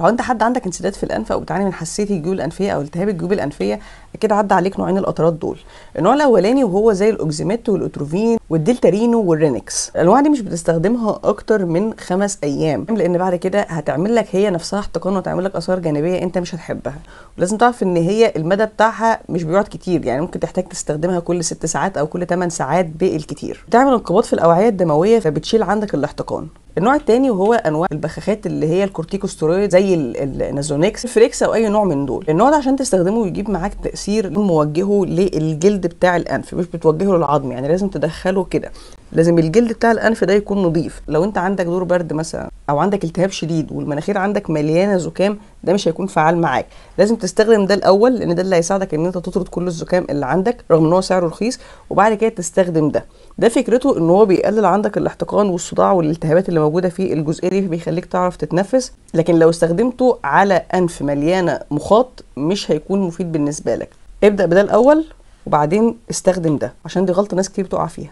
لو انت حد عندك انسداد في الانف او بتعاني من حساسيه الجيوب الانفيه او التهاب الجيوب الانفيه اكيد عدى عليك نوعين القطرات دول النوع الاولاني وهو زي الاوكزيميت والاتروفين والدلتا رينو والرينكس الانواع دي مش بتستخدمها اكتر من خمس ايام لان بعد كده هتعمل لك هي نفسها احتقان وتعمل لك اثار جانبيه انت مش هتحبها ولازم تعرف ان هي المدى بتاعها مش بيقعد كتير يعني ممكن تحتاج تستخدمها كل ست ساعات او كل 8 ساعات بالكتير بتعمل انقباض في الاوعيه الدمويه فبتشيل عندك الاحتقان النوع الثاني وهو انواع البخاخات اللي هي الكورتيكوسترويد زي النازونيكس فريكس او اي نوع من دول النوع ده عشان تستخدمه بيجيب معاك تاثير موجهه للجلد بتاع الانف مش بتوجهه للعظم يعني لازم تدخله له كده لازم الجلد بتاع الانف ده يكون نظيف لو انت عندك دور برد مثلا او عندك التهاب شديد والمناخير عندك مليانه زكام ده مش هيكون فعال معاك لازم تستخدم ده الاول لان ده اللي هيساعدك ان انت تطرد كل الزكام اللي عندك رغم ان هو سعره رخيص وبعد كده تستخدم ده ده فكرته ان هو بيقلل عندك الاحتقان والصداع والالتهابات اللي موجوده في الجزئيه دي بيخليك تعرف تتنفس لكن لو استخدمته على انف مليانه مخاط مش هيكون مفيد بالنسبه لك ابدا بده الاول وبعدين استخدم ده عشان دي غلطه ناس كتير بتقع فيها